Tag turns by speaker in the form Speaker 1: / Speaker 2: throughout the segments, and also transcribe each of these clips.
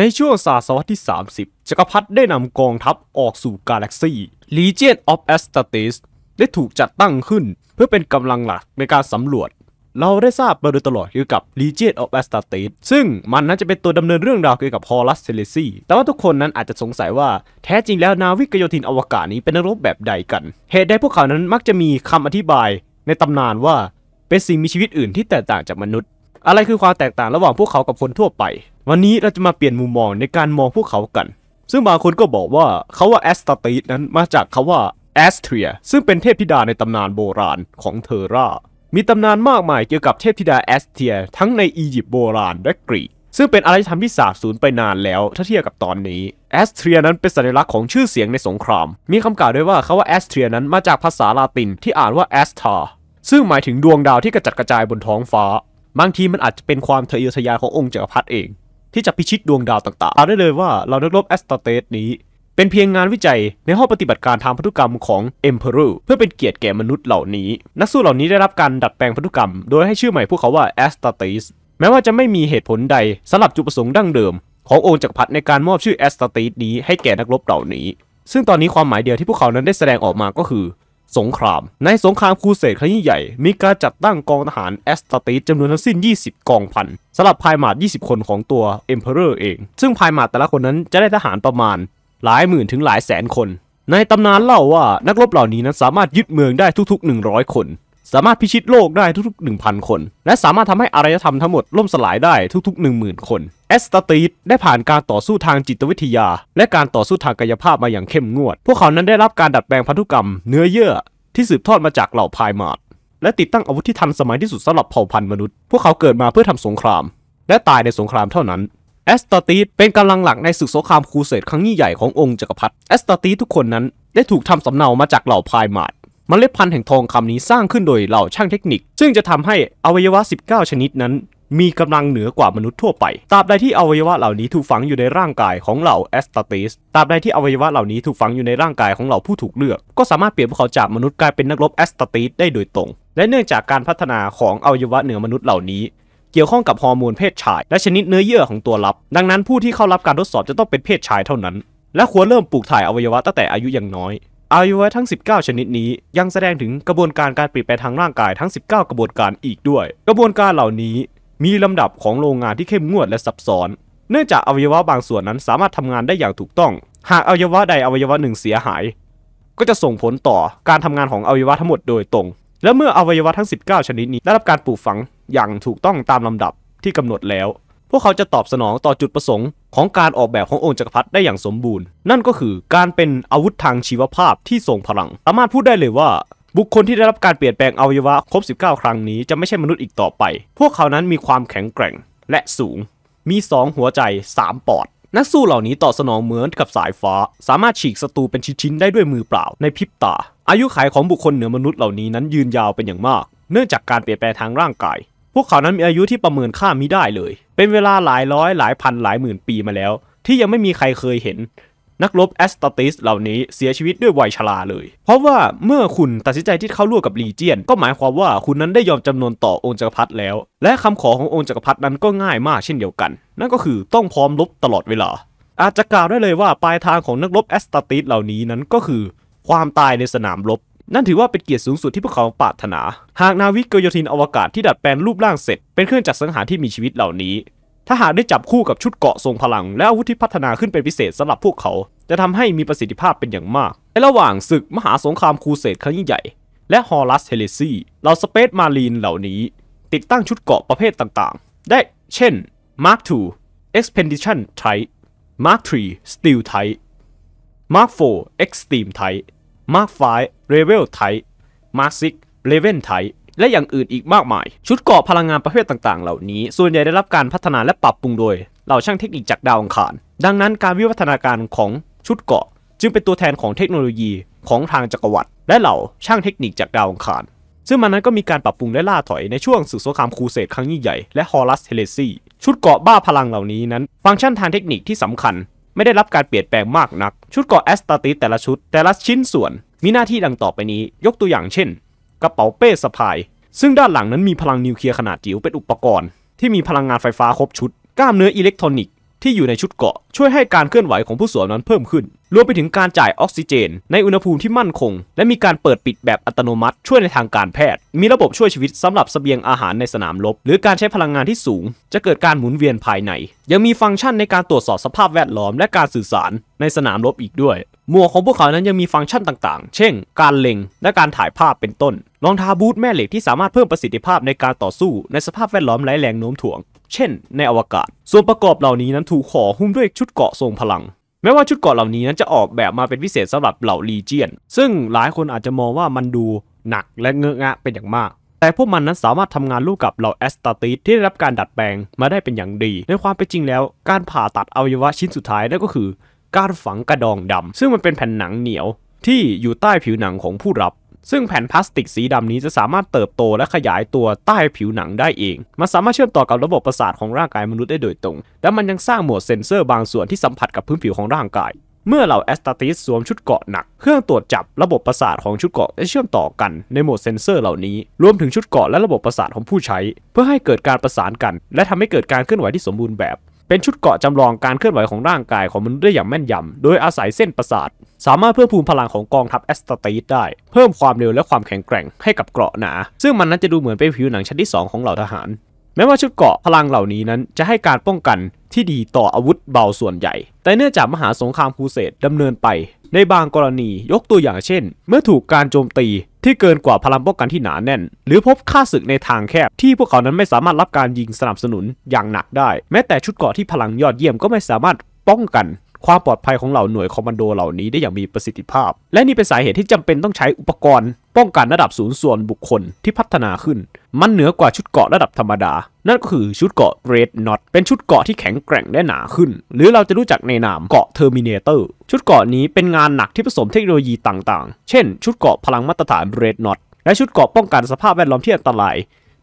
Speaker 1: ในช่วงศตวรรษที่ 30 จักรพรรดิได้นำกองทัพออกสู่กาแล็กซี่ Legion of a s t a t i s ได้ถูกจัดตั้งขึ้นเพื่อเป็นกำลังหลักในการสำรวจ เราได้ทราบมาโดยตลอดเกี่ยวกับ Legion of a s t a t i s ซึ่งมันนั้นจะเป็นตัวดำเนินเรื่องราวเกี่ยวกับฮอ r ัสเซเลซีแต่ว่าทุกคนนั้นอาจจะสงสัยว่าแท้จริงแล้วนาวิกโยธินอวกาศนี้เป็นนรกแบบใดกัน เหตุใดพวกเขานั้นมักจะมีคำอธิบายในตำนานว่าเป็นสิ่งมีชีวิตอื่นที่แตกต่างจากมนุษย์อะไรคือความแตกต่างระหว่างพวกเขากับคนทั่วไป วันนี้เราจะมาเปลี่ยนมุมมองในการมองพวกเขากัน ซึ่งบางคนก็บอกว่าคาว่าแอสตาติสนั้นมาจากคาว่าแอสเทีย ซึ่งเป็นเทพธิดาในตำนานโบราณของเทอร่ามีตำนานมากมายเกี่ยวกับเทพธิดาแอสเทียทั้งในอียิปต์โบราณและกรีก ซึ่งเป็นอารยธรรมที่สาบสูญไปนานแล้วถ้าเทียบกับตอนนี้ แอสเทียนั้นเป็นสัญลักษณ์ของชื่อเสียงในสงคราม มีคำกล่าวด้วยว่าคาว่าแอสเทียนั้นมาจากภาษาลาตินที่อ่านว่าแอสตาซึ่งหมายถึงดวงดาวที่กระจัดกระจายบนท้องฟ้าบางทีมันอาจจะเป็นความทะเยอทะยานขององค์จักรพรรดิเอง ที่จะพิชิตดวงดาวต่างๆเอาได้เลยว่าเรานักรบแอสตาเตสนี้ เป็นเพียงงานวิจัยในห้องปฏิบัติการทางพันธุกรรมของเอ็มเพอร์เพื่อเป็นเกียรติแก่มนุษย์เหล่านี้ นักสู้เหล่านี้ได้รับการดัดแปลงพันธุกรรม โดยให้ชื่อใหม่พวกเขาว่าแอสตาตสแม้ว่าจะไม่มีเหตุผลใดสำหรับจุดประสงค์ดั้งเดิมขององค์จักรพรรดิในการมอบชื่อแอสตาตสนี้ให้แก่นักรบเหล่านี้ ซึ่งตอนนี้ความหมายเดียวที่พวกเขานั้นได้แสดงออกมาก็คือสงคราม ในสงครามครูเสดครั้งใหญ่ มีการจัดตั้งกองทหารแอสตาติสจำนวนทั้งสิ้น 20 กองพันสำหรับพายหมาด20 คนของตัวเอ็มเพอเรอร์เอง ซึ่งพายหมาดแต่ละคนนั้นจะได้ทหารประมาณ หลายหมื่นถึงหลายแสนคน ในตำนานเล่าว่า นักรบเหล่านี้นั้นสามารถยึดเมืองได้ทุกๆ 100 คนสามารถพิชิตโลกได้ทุกๆ 1,000 คน และสามารถทำให้อารยธรรมทั้งหมดล่มสลายได้ทุกๆ 10,000 คน เอสตตีดได้ผ่านการต่อสู้ทางจิตวิทยา และการต่อสู้ทางกายภาพมาอย่างเข้มงวด พวกเขานั้นได้รับการดัดแปลงพันธุกรรมเนื้อเยื่อ ที่สืบทอดมาจากเหล่าพายมาดและติดตั้งอาวุธที่ทันสมัยที่สุดสำหรับเผ่าพันธุ์มนุษย์ พวกเขาเกิดมาเพื่อทำสงคราม และตายในสงครามเท่านั้นแอสตาตีดเป็นกำลังหลักในศึกสงครามครูเสดครั้งยิ่งใหญ่ขององค์จักรพรรดิแอสตาตีดทุกคนนั้นได้ถูกทำสำเนามาจากเหล่าพายมาดมเมล็ดพันธุ์แห่งทองคำนี้สร้างขึ้นโดยเหล่าช่างเทคนิค ซึ่งจะทำให้อวัยวะ 19 ชนิดนั้น มีกำลังเหนือกว่ามนุษย์ทั่วไปตราบใดที่อวัยวะเหล่านี้ถูกฝังอยู่ในร่างกายของเหล่าแอสตาติสตราบใดที่อวัยวะเหล่านี้ถูกฝังอยู่ในร่างกายของเหล่าผู้ถูกเลือก ก็สามารถเปลี่ยนพวกเขาจากมนุษย์กลายเป็นนักรบแอสตาติสได้โดยตรง และเนื่องจากการพัฒนาของอวัยวะเหนือมนุษย์เหล่านี้ เกี่ยวข้องกับฮอร์โมนเพศชายและชนิดเนื้อเยื่อของตัวรับ ดังนั้นผู้ที่เข้ารับการทดสอบจะต้องเป็นเพศชายเท่านั้น และควรเริ่มปลูกถ่ายอวัยวะตั้งแต่อายุยังน้อยอายุวะทั้ง 19 ชนิดนี้ยังแสดงถึงกระบวนการการเปลี่ยนแปลงทางร่างกายทั้ง 19 กระบวนการอีกด้วย กระบวนการเหล่านี้มีลำดับของโรงงานที่เข้มงวดและซับซ้อน เนื่องจากอวัยวะบางส่วนนั้นสามารถทำงานได้อย่างถูกต้อง หากอวัยวะใดอวัยวะหนึ่งเสียหาย ก็จะส่งผลต่อการทำงานของอวัยวะทั้งหมดโดยตรง และเมื่ออวัยวะทั้ง 19 ชนิดนี้ได้รับการปลูกฝังอย่างถูกต้องตามลำดับที่กำหนดแล้วพวกเขาจะตอบสนองต่อจุดประสงค์ของการออกแบบขององค์จักรพรรดิได้อย่างสมบูรณ์ นั่นก็คือการเป็นอาวุธทางชีวภาพที่ทรงพลัง สามารถพูดได้เลยว่า บุคคลที่ได้รับการเปลี่ยนแปลงอวัยวะครบ 19 ครั้งนี้จะไม่ใช่มนุษย์อีกต่อไป พวกเขานั้นมีความแข็งแกร่งและสูงมี 2 หัวใจ 3 ปอด นักสู้เหล่านี้ต่อสนองเหมือนกับสายฟ้า สามารถฉีกศัตรูเป็นชิ้นๆได้ด้วยมือเปล่า ในพริบตาอายุขัยของบุคคลเหนือมนุษย์เหล่านี้นั้น ยืนยาวเป็นอย่างมากเนื่องจากการเปลี่ยนแปลงทางร่างกายพวกเขานั้นมีอายุที่ประเมินค่ามิได้เลย เป็นเวลาหลายร้อย หลายพันหลายหมื่นปีมาแล้ว ที่ยังไม่มีใครเคยเห็น นักรบแอสตาติสเหล่านี้เสียชีวิตด้วยวัยชราเลย เพราะว่าเมื่อคุณตัดสินใจที่เข้าร่วมกับลีเจียน ก็หมายความว่าคุณนั้นได้ยอมจำนนต่อองค์จักรพรรดิแล้วและคำขอขององค์จักรพรรดินั้นก็ง่ายมากเช่นเดียวกัน นั่นก็คือต้องพร้อมรบตลอดเวลา อาจจะกล่าวได้เลยว่าปลายทางของนักรบแอสตาติสเหล่านี้นั้นก็คือ ความตายในสนามรบนั่นถือว่าเป็นเกียรติสูงสุดที่พวกเขาปรารถนา หากนาวิกโยธินอวกาศที่ดัดแปลงรูปร่างเสร็จเป็นเครื่องจักรสังหารที่มีชีวิตเหล่านี้ ถ้าหากได้จับคู่กับชุดเกาะทรงพลังและอาวุธที่พัฒนาขึ้นเป็นพิเศษสำหรับพวกเขาจะทำให้มีประสิทธิภาพเป็นอย่างมาก ในระหว่างศึก มหาสงครามครูเสดครั้งใหญ่และฮอรัสเฮเลซีเหล่าสเปซมารีนเหล่านี้ติดตั้งชุดเกาะประเภทต่างๆ ได้เช่น Mark II Expedition Type Mark III Steel Type Mark IV Extreme Type Mark 5 Level Type Mark ซิก เรเวนไท และอย่างอื่นอีกมากมาย ชุดเกาะพลังงานประเภทต่างๆ เหล่านี้ ส่วนใหญ่ได้รับการพัฒนาและปรับปรุงโดยเหล่าช่างเทคนิคจากดาวอังคาร ดังนั้นการวิวัฒนาการของชุดเกาะ จึงเป็นตัวแทนของเทคโนโลยีของทางจักรวรรดิและเหล่าช่างเทคนิคจากดาวอังคาร ซึ่งมันนั้นก็มีการปรับปรุงและล่าถอยในช่วงสึกสงครามครูเสดครั้งยิ่งใหญ่และฮอรัสเทเลซี ชุดเกาะบ้าพลังเหล่านี้นั้น ฟังก์ชันทางเทคนิคที่สำคัญไม่ได้รับการเปลี่ยนแปลงมากนัก ชุดเกราะแอสตาติสแต่ละชุดแต่ละชิ้นส่วน มีหน้าที่ดังต่อไปนี้ ยกตัวอย่างเช่น กระเป๋าเป้สะพาย ซึ่งด้านหลังนั้นมีพลังนิวเคลียร์ขนาดจิ๋วเป็นอุปกรณ์ที่มีพลังงานไฟฟ้าครบชุดกล้ามเนื้ออิเล็กทรอนิกสที่อยู่ในชุดเกาะช่วยให้การเคลื่อนไหวของผู้สวมนั้นเพิ่มขึ้น รวมไปถึงการจ่ายออกซิเจนในอุณหภูมิที่มั่นคง และมีการเปิดปิดแบบอัตโนมัติช่วยในทางการแพทย์ มีระบบช่วยชีวิตสำหรับสเสบียงอาหารในสนามรบหรือการใช้พลังงานที่สูง จะเกิดการหมุนเวียนภายใน ยังมีฟังก์ชันในการตรวจสอบสภาพแวดล้อม และการสื่อสารในสนามรบอีกด้วย หมวกของพวกเขา นั้นยังมีฟังก์ชันต่างๆ เช่น การเล็งและการถ่ายภาพเป็นต้นรองเท้าบูทแม่เหล็กที่สามารถเพิ่มประสิทธิภาพในการต่อสู้ในสภาพแวดล้อมไร้แรงโน้มถ่วง เช่น ในอวกาศ ส่วนประกอบเหล่านี้นั้นถูกขอหุ้มด้วยชุดเกราะทรงพลัง แม้ว่าชุดเกราะเหล่านี้นั้นจะออกแบบมาเป็นพิเศษสำหรับเหล่าลีเจียน ซึ่งหลายคนอาจจะมองว่ามันดูหนักและเงอะงะเป็นอย่างมาก แต่พวกมันนั้นสามารถทำงานร่วมกับเหล่าแอสตาติสที่ได้รับการดัดแปลงมาได้เป็นอย่างดี ในความเป็นจริงแล้ว การผ่าตัดอวัยวะชิ้นสุดท้ายนั่นก็คือ การฝังกระดองดำ ซึ่งมันเป็นแผ่นหนังเหนียว ที่อยู่ใต้ผิวหนังของผู้รับซึ่งแผ่นพลาสติกสีดำนี้จะสามารถเติบโตและขยายตัวใต้ผิวหนังได้เอง มันสามารถเชื่อมต่อกับระบบประสาทของร่างกายมนุษย์ได้โดยตรง และมันยังสร้างหมวดเซ็นเซอร์บางส่วนที่สัมผัสกับพื้นผิวของร่างกาย เมื่อเหล่าแอสตาติสสวมชุดเกาะหนัก เครื่องตรวจจับระบบประสาทของชุดเกาะจะเชื่อมต่อกัน ในโหมดเซ็นเซอร์เหล่านี้ รวมถึงชุดเกาะและระบบประสาทของผู้ใช้ เพื่อให้เกิดการประสานกัน และทำให้เกิดการเคลื่อนไหวที่สมบูรณ์แบบเป็นชุดเกาะจำลองการเคลื่อนไหวของร่างกายของมนุษย์ได้อย่างแม่นยำโดยอาศัยเส้นประสาท สามารถเพิ่มภูมิพลังของกองทัพแอสตาติสได้เพิ่มความเร็วและความแข็งแกร่งให้กับเกราะหนา ซึ่งมันนั้นจะดูเหมือนเป็นผิวหนังชั้นที่ 2 ของเหล่าทหาร แม้ว่าชุดเกราะพลังเหล่านี้นั้นจะให้การป้องกันที่ดีต่ออาวุธเบาส่วนใหญ่ แต่เนื่องจากมหาสงครามครูเสดดำเนินไป ในบางกรณียกตัวอย่างเช่น เมื่อถูกการโจมตีที่เกินกว่าพลังป้องกันที่หนาแน่น หรือพบค่าศึกในทางแคบที่พวกเขานั้นไม่สามารถรับการยิงสนับสนุนอย่างหนักได้ แม้แต่ชุดเกราะที่พลังยอดเยี่ยมก็ไม่สามารถป้องกันความปลอดภัยของเหล่าหน่วยคอมมานโดเหล่านี้ได้อย่างมีประสิทธิภาพ และนี่เป็นสาเหตุที่จำเป็นต้องใช้อุปกรณ์ ป้องกันระดับสูงส่วนบุคคลที่พัฒนาขึ้น มันเหนือกว่าชุดเกาะระดับธรรมดา นั่นก็คือชุดเกาะเกรดน็อตเป็นชุดเกาะที่แข็งแกร่งและหนาขึ้น หรือเราจะรู้จักในนามเกาะเทอร์มินเตอร์ชุดเกาะนี้เป็นงานหนักที่ผสมเทคโนโลยีต่าง ๆ เช่น ชุดเกาะพลังมาตรฐานเกรดน็อตและชุดเกาะป้องกันสภาพแวดล้อมที่อันตราย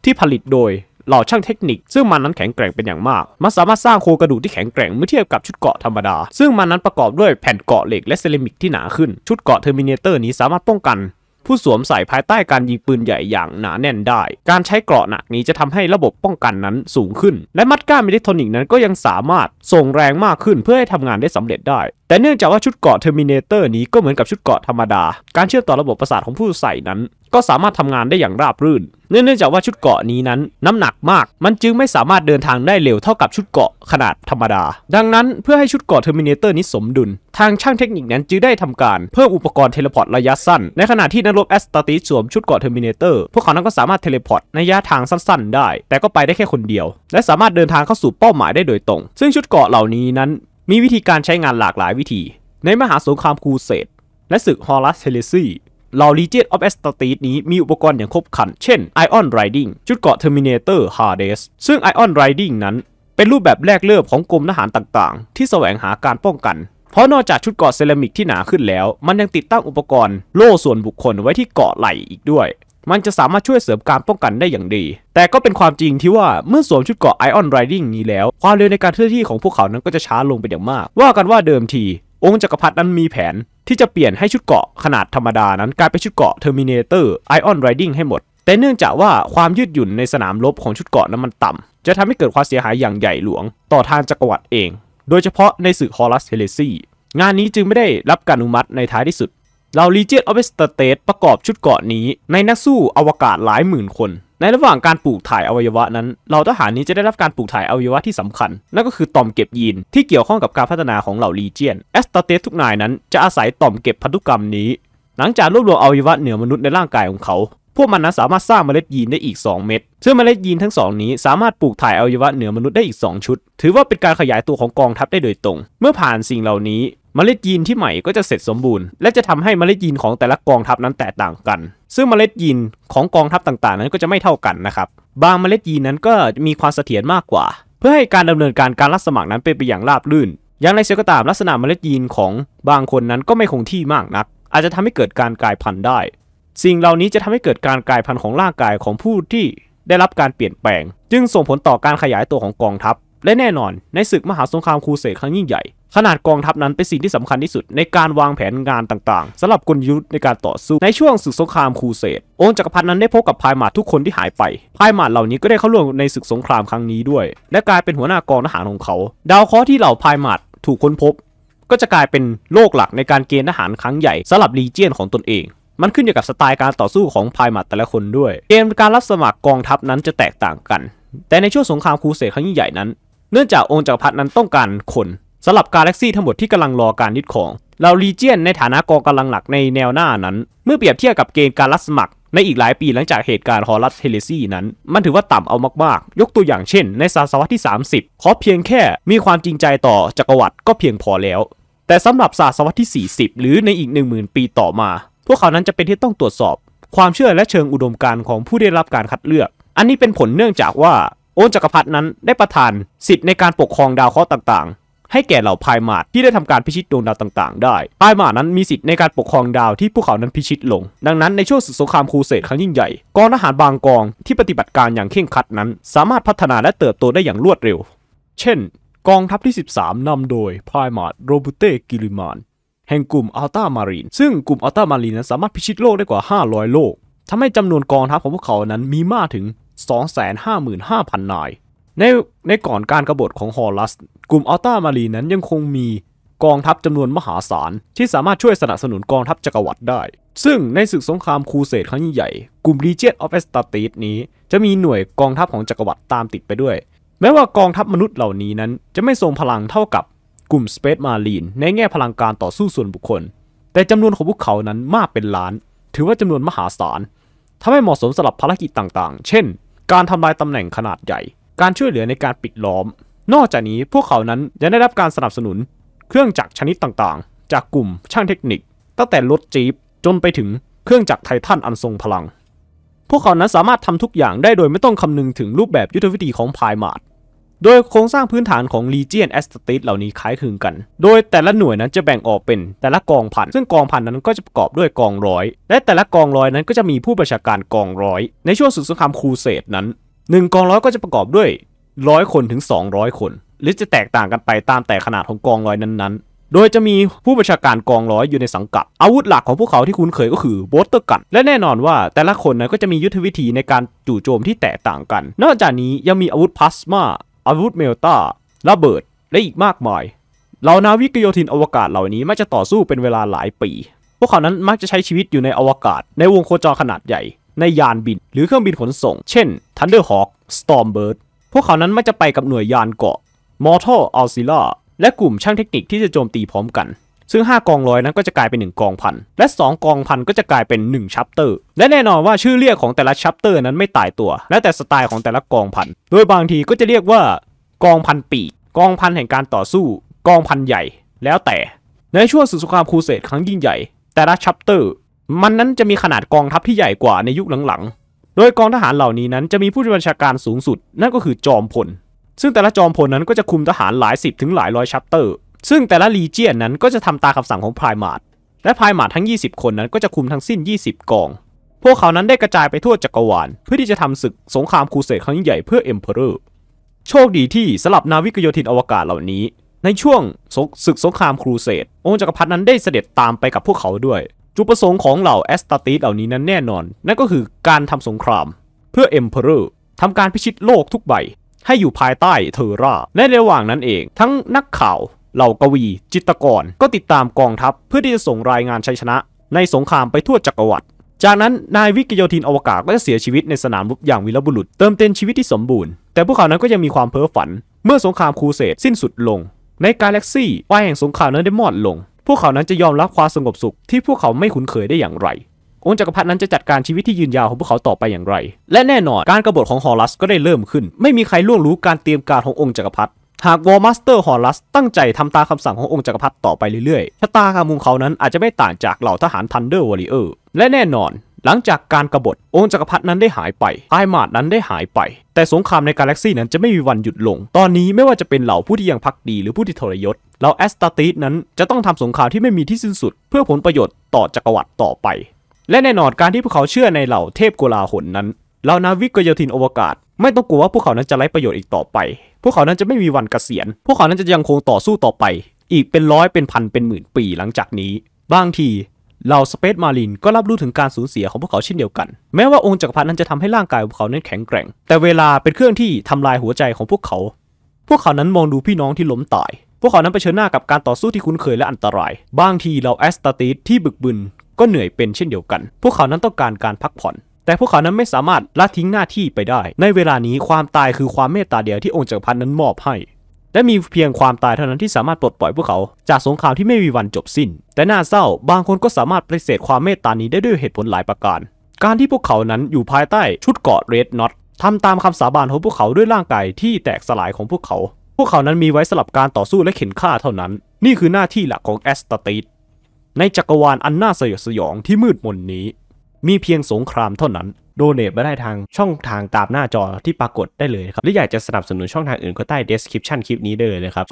Speaker 1: ที่ผลิตโดยหล่อช่างเทคนิคซึ่งมันนั้นแข็งแกร่งเป็นอย่างมาก มันสามารถสร้างโครงกระดูกที่แข็งแกร่งเมื่อเทียบกับชุดเกราะธรรมดาซึ่งมันนั้นประกอบด้วยแผ่นเกราะเหล็กและเซรามิกที่หนาขึ้น ชุดเกราะเทอร์มิเนเตอร์นี้สามารถป้องกัน ผู้สวมใส่ภายใต้การยิงปืนใหญ่อย่างหนาแน่นได้ การใช้เกราะหนักนี้จะทำให้ระบบป้องกันนั้นสูงขึ้น และมัดก้ามอิเล็กทรอนิกส์นั้นก็ยังสามารถส่งแรงมากขึ้นเพื่อให้ทำงานได้สำเร็จได้ แต่เนื่องจากว่าชุดเกราะเทอร์มินเตอร์นี้ก็เหมือนกับชุดเกราะธรรมดา การเชื่อมต่อระบบประสาทของผู้ใส่นั้นก็สามารถทำงานได้อย่างราบรื่น เนื่องจากว่าชุดเกาะนี้นั้น น้ำหนักมากมันจึงไม่สามารถเดินทางได้เร็วเท่ากับชุดเกาะขนาดธรรมดา ดังนั้นเพื่อให้ชุดเกาะเทอร์มินเตอร์นี้สมดุล ทางช่างเทคนิคนั้นจึงได้ทำการเพิ่มอุปกรณ์เทเลพอร์ตระยะสั้น ในขณะที่นักรบแอสตาติสวมชุดเกาะเทอร์มินเตอร์พวกเขานั้นก็สามารถเทเลพอร์ตในระยะทางสั้นๆได้ แต่ก็ไปได้แค่คนเดียว และสามารถเดินทางเข้าสู่เป้าหมายได้โดยตรง ซึ่งชุดเกาะเหล่านี้นั้น มีวิธีการใช้งานหลากหลายวิธี ในมหาสงครามคูเสดและศึกฮอลัสเทเลซีเหล่า Legion of a s t a r t e s นี้มีอุปกรณ์อย่างครบครัน เช่น Ion Riding ชุดเกาะ Terminator Hades ซึ่ง Ion Riding นั้นเป็นรูปแบบแรกเริ่มของกรมทหารต่าง ๆ ที่แสวงหาการป้องกันเพราะนอกจากชุดเกาะเซรามิกที่หนาขึ้นแล้ว มันยังติดตั้งอุปกรณ์โล่ส่วนบุคคลไว้ที่เกาะไหล่อีกด้วย มันจะสามารถช่วยเสริมการป้องกันได้อย่างดี แต่ก็เป็นความจริงที่ว่าเมื่อสวมชุดเกราะไอออนไรดิงนี้แล้ว ความเร็วในการเคลื่อนที่ของพวกเขานั้นก็จะช้าลงไปอย่างมาก ว่ากันว่าเดิมทีองค์จักรพรรดินั้นมีแผน ที่จะเปลี่ยนให้ชุดเกาะขนาดธรรมดานั้นกลายเป็นชุดเกาะเทอร์มินเตอร์ไอออนไรดิงให้หมด แต่เนื่องจากว่าความยืดหยุ่นในสนามรบของชุดเกาะนั้นมันต่ำ จะทำให้เกิดความเสียหายอย่างใหญ่หลวง ต่อทางจักรวรรดิเอง โดยเฉพาะในสื่อคอรัสเทเลซีงานนี้จึงไม่ได้รับการอนุมัติในท้ายที่สุดเหล่าลเจ g i ออเ f สเตเตสประกอบชุดเกาะนี้ ในนักสู้อวกาศหลายหมื่นคน ในระหว่างการปลูกถ่ายอวัยวะนั้นเหล่าทหารนี้จะได้รับการปลูกถ่ายอวัยวะที่สำคัญ นั่นก็คือ ต่อมเก็บยีน ที่เกี่ยวข้องกับการพัฒนาของเหล่าลีเจียนแอสตาเตสทุกนายนั้นจะอาศัยต่อมเก็บพันธุกรรมนี้หลังจากรวบรวมอวัยวะเหนือมนุษย์ในร่างกายของเขา พวกมันนั้นสามารถสร้างเมล็ดยีนได้อีก2เม็ดซึ่งเมล็ดยีนทั้งสองนี้สามารถปลูกถ่ายอวัยวะเหนือมนุษย์ได้อีก2 ชุด ถือว่าเป็นการขยายตัวของกองทัพได้โดยตรง เมื่อผ่านสิ่งเหล่านี้เมล็ดยีนที่ใหม่ก็จะเสร็จสมบูรณ์และจะทำให้เมล็ดยีนของแต่ละกองทัพนั้นแตกต่างกัน ซึ่งเมล็ดยีนของกองทัพต่างๆ นั้นก็จะไม่เท่ากันนะครับ บางเมล็ดยีนนั้นก็มีความเสถียรมากกว่า เพื่อให้การดำเนินการการรับสมัครนั้นเป็นไปอย่างราบรื่น อย่างไรเสียก็ตามลักษณะเมล็ดยีนของบางคนนั้นก็ไม่คงที่มากนัก อาจจะทำให้เกิดการกลายพันธุ์ได้ สิ่งเหล่านี้จะทำให้เกิดการกลายพันธุ์ของร่างกายของผู้ที่ได้รับการเปลี่ยนแปลง จึงส่งผลต่อการขยายตัวของกองทัพ และแน่นอนในศึกมหาสงครามครูเสดครั้งยิ่งใหญ่ขนาดกองทัพนั้นเป็นสิ่งที่สำคัญที่สุด ในการวางแผนงานต่างๆสำหรับกลยุทธ์ในการต่อสู้ ในช่วงศึกสงครามคูเสด องค์จักรพรรดินั้นได้พบกับพายหมาดทุกคนที่หายไปพายหมาดเหล่านี้ก็ได้เข้าร่วมในศึกสงครามครั้งนี้ด้วย และกลายเป็นหัวหน้ากองทหารของเขา ดาวเคราะห์ที่เหล่าพายหมาดถูกค้นพบ ก็จะกลายเป็นโลกหลักในการเกณฑ์ทหารครั้งใหญ่สำหรับลีเจียนของตนเอง มันขึ้นอยู่กับสไตล์การต่อสู้ของพายมัดแต่ละคนด้วยเกมการรับสมัครกองทัพนั้นจะแตกต่างกัน แต่ในช่วงสงครามครูเสดครั้งงใหญ่นั้น เนื่องจากองค์จักรพรรดินั้นต้องการคนสำหรับกาแล็กซี่ทั้งหมดที่กำลังรอการยึดของเราลีเจียนในฐานะกองกำลังหลักในแนวหน้านั้น เมื่อเปรียบเทียบกับเกณฑ์การรับสมัครในอีกหลายปีหลังจากเหตุการณ์ฮอรัสเทเลซีนั้น มันถือว่าต่ำเอามากๆ ยกตัวอย่างเช่นในศตวรรษที่ 30 ขอเพียงแค่มีความจริงใจต่อจักรวรรดิก็เพียงพอแล้ว แต่สำหรับศตวรรษที่ 40 หรือในอีก 10,000 ปีต่อมา พวกเขานั้นจะเป็นที่ต้องตรวจสอบ ความเชื่อและเชิงอุดมการณ์ของผู้ได้รับการคัดเลือก อันนี้เป็นผลเนื่องจากว่า โอนจักรพรรดินั้นได้ประทานสิทธิ์ในการปกครองดาวเคราะห์ต่างๆให้แก่เหล่าพายมาดที่ได้ทำการพิชิตดวงดาวต่าง ๆ ได้พายมาดนั้นมีสิทธิ์ในการปกครองดาวที่พวกเขานั้นพิชิตลง ดังนั้นในช่วงสงครามครูเสดครั้งยิ่งใหญ่กองทหารบางกองที่ปฏิบัติการอย่างเข่งคัดนั้น สามารถพัฒนาและเติบโตได้อย่างรวดเร็ว เช่น กองทัพที่ 13 นำโดยพายมาดโรบูเต้กิลิมานแห่งกลุ่มอัลตามารีนซึ่งกลุ่มอัลตามารีนนั้นสามารถพิชิตโลกได้กว่า 500 โลก ทำให้จำนวนกองทัพของพวกเขานั้นมีมากถึง 255,000 นายในในก่อนการกรบฏของฮอลัสกลุ่มอัลตามารีนั้นยังคงมีกองทัพจำนวนมหาศาล ที่สามารถช่วยสนับสนุนกองทัพจักรวรรดิได้ ซึ่งในศึกสงครามครูเสดครั้งใหญ่ กลุ่มรีเจตนออฟเอสตาติสนี้ จะมีหน่วยกองทัพของจักรวรรดิตามติดไปด้วย แม้ว่ากองทัพมนุษย์เหล่านี้นั้นจะไม่ทรงพลังเท่ากับกลุ่มสเปซมารีนในแง่พลังการต่อสู้ส่วนบุคคล แต่จำนวนของพวกเขานั้นมากเป็นล้าน ถือว่าจำนวนมหาศาลทำให้เหมาะสมสำหรับภารกิจต่างๆ เช่น การทำลายตำแหน่งขนาดใหญ่การช่วยเหลือในการปิดล้อม นอกจากนี้พวกเขานั้นยังได้รับการสนับสนุน เครื่องจักรชนิดต่างๆ จากกลุ่มช่างเทคนิค ตั้งแต่รถจี๊ปจนไปถึงเครื่องจักรไททันอันทรงพลัง พวกเขานั้นสามารถทำทุกอย่างได้โดยไม่ต้องคำนึงถึงรูปแบบยุทธวิธีของพายมาดโดยโครงสร้างพื้นฐานของ Legion a s t a t i s เหล่านี้คล้ายคลึงกัน โดยแต่ละหน่วยนั้นจะแบ่งออกเป็นแต่ละกองพันซึ่งกองพันนั้นก็จะประกอบด้วยกองร้อยและแต่ละกองร้อยนั้นก็จะมีผู้บัญชาการกองร้อยในช่วงสุดสงครามครูเสดนั้นหนึ่งกองร้อยก็จะประกอบด้วยร้อยคนถึง200 คนหรือจะแตกต่างกันไปตามแต่ขนาดของกองร้อยนั้นๆ โดยจะมีผู้บัญชาการกองร้อยอยู่ในสังกัด อาวุธหลักของพวกเขาที่คุ้นเคยก็คือโบสเตอร์กันและแน่นอนว่าแต่ละคนนั้นก็จะมียุทธวิธีในการจู่โจมที่แตกต่างกัน นอกจากนี้ยังมีอาวุธพลาสมา อาวุธเมลตาระเบิด และอีกมากมายเหล่านาวิกโยธินอวกาศเหล่านี้มักจะต่อสู้เป็นเวลาหลายปี พวกเขานั้นมักจะใช้ชีวิตอยู่ในอวกาศ ในวงโคจรขนาดใหญ่ในยานบิน หรือเครื่องบินขนส่ง เช่น Thunderhawk Stormbird พวกเขานั้นมักจะไปกับหน่วยยานเกาะ Mortal a u x i l a และกลุ่มช่างเทคนิคที่จะโจมตีพร้อมกัน ซึ่ง 5กองร้อยนั้นก็จะกลายเป็น 1กองพันและ 2กองพันก็จะกลายเป็น1ชัปเตอร์และแน่นอนว่าชื่อเรียกของแต่ละชัปเตอร์นั้นไม่ตายตัว และแต่สไตล์ของแต่ละกองพันโดยบางทีก็จะเรียกว่ากองพันปีกองพันแห่งการต่อสู้กองพันใหญ่ แล้วแต่ ในช่วงสุสงครามครูเสดครั้งยิ่งใหญ่แต่ละชัปเตอร์มันนั้นจะมีขนาดกองทัพที่ใหญ่กว่าในยุคหลังๆ โดยกองทหารเหล่านี้นั้นจะมีผู้บัญชาการสูงสุดนั่นก็คือจอมพล ซึ่งแต่ละจอมพลนั้นก็จะคุมทหารหลายสิบถึงหลายร้อยชัปเตอร์ ซึ่งแต่ละลีเจียนนั้นก็จะทำตามคาสั่งของพรายมาร์และพรายมาร์ทั้ง 20 คนนั้นก็จะคุมทั้งสิ้น 20 กอง พวกเขานั้นได้กระจายไปทั่วจักรวาลเพื่อที่จะทำศึกสงครามครูเสดครั้งใหญ่เพื่อเอ็มเพอเรอร์โชคดีที่สลับนาวิกโยธินอวกาศเหล่านี้ ในช่วงศึกสงครามครูเสดองค์จักรพรรดินั้นได้เสด็จตามไปกับพวกเขาด้วยจุดประสงค์ของเหล่าแอสตาติสเหล่านี้นั้นแน่นอน นั่นก็คือการทำสงคราม เพื่อเอ็มเพอเรอร์ทำการพิชิตโลกทุกใบ ให้อยู่ภายใต้เทอร่าและระหว่างนั้นเอง ทั้งนักข่าว เหล่ากวี จิตรกร ก็ติดตามกองทัพเพื่อที่จะส่งรายงานชัยชนะ ในสงครามไปทั่วจักรวรรดิจากนั้นนายวิกโยธินอวกาศก็จะเสียชีวิตในสนามรบอย่างวีรบุรุษ เติมเต็มชีวิตที่สมบูรณ์แต่พวกเขานั้นก็ยังมีความเพ้อฝัน เมื่อสงครามครูเสดสิ้นสุดลงในกาแล็กซี่ป้ายแห่งสงครามนั้นได้มอดลงพวกเขานั้นจะยอมรับความสงบสุขที่พวกเขาไม่คุ้นเคยได้อย่างไร องค์จักรพรรดินั้นจะจัดการชีวิตที่ยืนยาวของพวกเขาต่อไปอย่างไร และแน่นอนการกรบฏของฮอรัสก็ได้เริ่มขึ้น ไม่มีใครล่วงรู้การเตรียมการขององค์จักรพรรดิ หากวอร์มาสเตอร์ฮอรัสตั้งใจทำตามคำสั่งขององค์จักรพรรดิต่อไปเรื่อยๆ ชะตาการมุงเขานั้นอาจจะไม่ต่างจากเหล่าทหารทันเดอร์วอริเออร์ และแน่นอน หลังจากการกรบฏองค์จักรพรรดินั้นได้หายไปไอมาดนั้นได้หายไป แต่สงครามในกาแล็กซี่นั้นจะไม่มีวันหยุดลง ตอนนี้ไม่ว่าจะเป็นเหล่าผู้ที่ยังพักดีหรือผู้ที่ทรยศแล้วแอสตาติสนั้นจะต้องทำสงครามที่ไม่มีที่สิ้นสุดเพื่อผลประโยชน์ต่อจักรวรรดิต่อไป และแน่นอนการที่พวกเขาเชื่อในเหล่าเทพกุลาหนนั้นเหล่านาวิกโยธินอวกาศไม่ต้องกลัวว่าพวกเขานั้นจะไร้ประโยชน์อีกต่อไป พวกเขานั้นจะไม่มีวันเกษียณ พวกเขานั้นจะยังคงต่อสู้ต่อไป อีกเป็นร้อยเป็นพันเป็นหมื่นปีหลังจากนี้ บางทีเหล่าสเปซมารินก็รับรู้ถึงการสูญเสียของพวกเขาเช่นเดียวกัน แม้ว่าองค์จักรพรรดินั้นจะทำให้ร่างกายของพวกเขานั้นแข็งแกร่ง แต่เวลาเป็นเครื่องที่ทำลายหัวใจของพวกเขา พวกเขานั้นมองดูพี่น้องที่ล้มตายพวกเขานั้นเผชิญหน้ากับการต่อสู้ที่คุ้นเคยและอันตราย บางทีเราแอสตาติสที่บึกบึนก็เหนื่อยเป็นเช่นเดียวกัน พวกเขานั้นต้องการการพักผ่อน แต่พวกเขานั้นไม่สามารถละทิ้งหน้าที่ไปได้ ในเวลานี้ความตายคือความเมตตาเดียวที่องค์จักรพรรดินั้นมอบให้ และมีเพียงความตายเท่านั้นที่สามารถปลดปล่อยพวกเขาจากสงครามที่ไม่มีวันจบสิ้น แต่น่าเศร้าบางคนก็สามารถปฏิเสธความเมตตานี้ได้ด้วยเหตุผลหลายประการ การที่พวกเขานั้นอยู่ภายใต้ชุดเกาะเรดน็อตทำตามคำสาบานของพวกเขาด้วยร่างกายที่แตกสลายของพวกเขาพวกเขานั้นมีไว้สำหรับการต่อสู้และเข็นฆ่าเท่านั้น นี่คือหน้าที่หลักของแอสตาติสในจักรวาลอันน่าสยดสยองที่มืดมนนี้ มีเพียงสงครามเท่านั้น โดเนทไปได้ทางช่องทางตามหน้าจอที่ปรากฏได้เลยครับและอยากจะสนับสนุนช่องทางอื่นก็ใต้ description คลิปนี้ได้เลยนะครับ